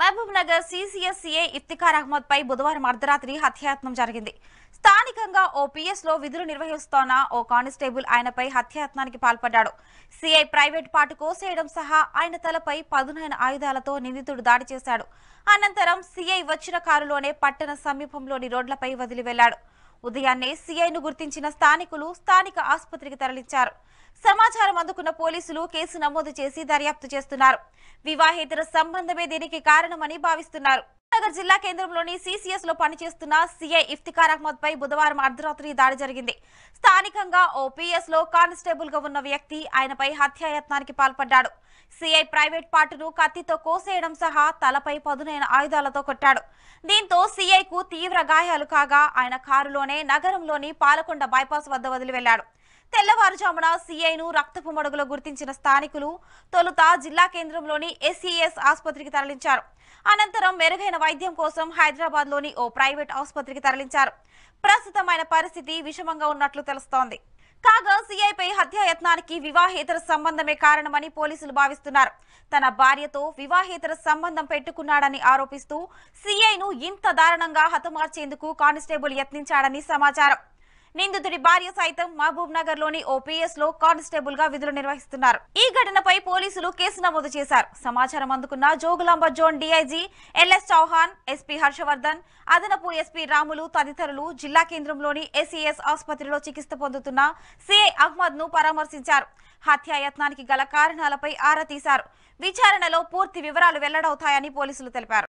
మహబూబ్ నగర్ సీసీఎస్సీఏ ఇఫ్తిఖార్ అహ్మద్ పై బుధవారం అర్ధరాత్రి హత్యాయత్నం జరిగింది స్థానికంగా ఓ పిఎస్ లో విధులు నిర్వహిస్తోన్న ఓ కానిస్టేబుల్ ఆయనపై హత్యాయత్నానికి పాల్పడ్డాడు సిఐ ప్రైవేట్ పాటు కోసేయడం సహా ఆయన తలపై పదునైన ఆయుధాలతో నిందితుడు దాడి చేశాడు అనంతరం సిఐ వచ్చిన కారులోనే పట్టణ సమీపంలోని రోడ్లపై వదిలి వెళ్లాడు ఉదయాన్నే సిఐను గుర్తించిన స్థానికులు స్థానిక ఆసుపత్రికి తరలించారు సమాచారం అందుకున్న పోలీసులు కేసు నమోదు చేసి దర్యాప్తు చేస్తున్నారు వివాహేతర సంబంధమే దీనికి కారణమని భావిస్తున్నారు నగర్ జిల్లా కేంద్రంలోని సిసిఎస్ లో పనిచేస్తున్న సిఐ ఇఫ్తికార్ అహ్మద్ పై బుధవారం అర్ధరాత్రి దాడి జరిగింది స్థానికంగా ఓ పిఎస్ లో కానిస్టేబుల్ గా ఉన్న వ్యక్తి ఆయనపై హత్యాయత్నానికి పాల్పడ్డాడు సిఐ ప్రైవేట్ పార్టును కత్తితో కోసేయడం సహా తలపై పదునైన ఆయుధాలతో కొట్టాడు దీంతో సిఐకు తీవ్ర గాయాలు కాగా ఆయన కారులోనే నగరంలోని పాలకొండ బైపాస్ వద్ద వదిలి వెళ్లాడు తెల్లవారుజామున సీఐను రక్తపు మడుగులో గుర్తించిన స్థానికులు తొలుత జిల్లా కేంద్రంలోని ఎస్సీఎస్ e ఆసుపత్రికి తరలించారు అనంతరం మెరుగైన వైద్యం కోసం హైదరాబాద్లోని ఓ ప్రైవేట్ ఆసుపత్రికి తరలించారు ప్రస్తుతమైన పరిస్థితి విషమంగా ఉన్నట్లు తెలుస్తోంది కాగా సీఐపై హత్యాయత్నానికి వివాహేతర సంబంధమే కారణమని పోలీసులు భావిస్తున్నారు తన భార్యతో వివాహేతర సంబంధం పెట్టుకున్నాడని ఆరోపిస్తూ సీఐను ఇంత దారుణంగా హతమార్చేందుకు కానిస్టేబుల్ యత్నించాడని సమాచారం నిందితుడి భార్య సైతం మహబూబ్ నగర్ లోని ఓ పిఎస్ లో కానిస్టేబుల్ గా విధులు నిర్వహిస్తున్నారు ఈ ఘటనపై పోలీసులు కేసు నమోదు చేశారు సమాచారం అందుకున్న Jogulamba zone DIG L S Chauhan SP Harshavardhan అదనపు ఎస్పీ రాములు తదితరులు జిల్లా కేంద్రంలోని ఎస్ఈఎస్ ఆసుపత్రిలో చికిత్స పొందుతున్న సిఐ అహ్మద్ ను పరామర్శించారు హత్యాయత్నానికి గల కారణాలపై ఆరా తీశారు విచారణలో పూర్తి వివరాలు వెల్లడవుతాయని పోలీసులు తెలిపారు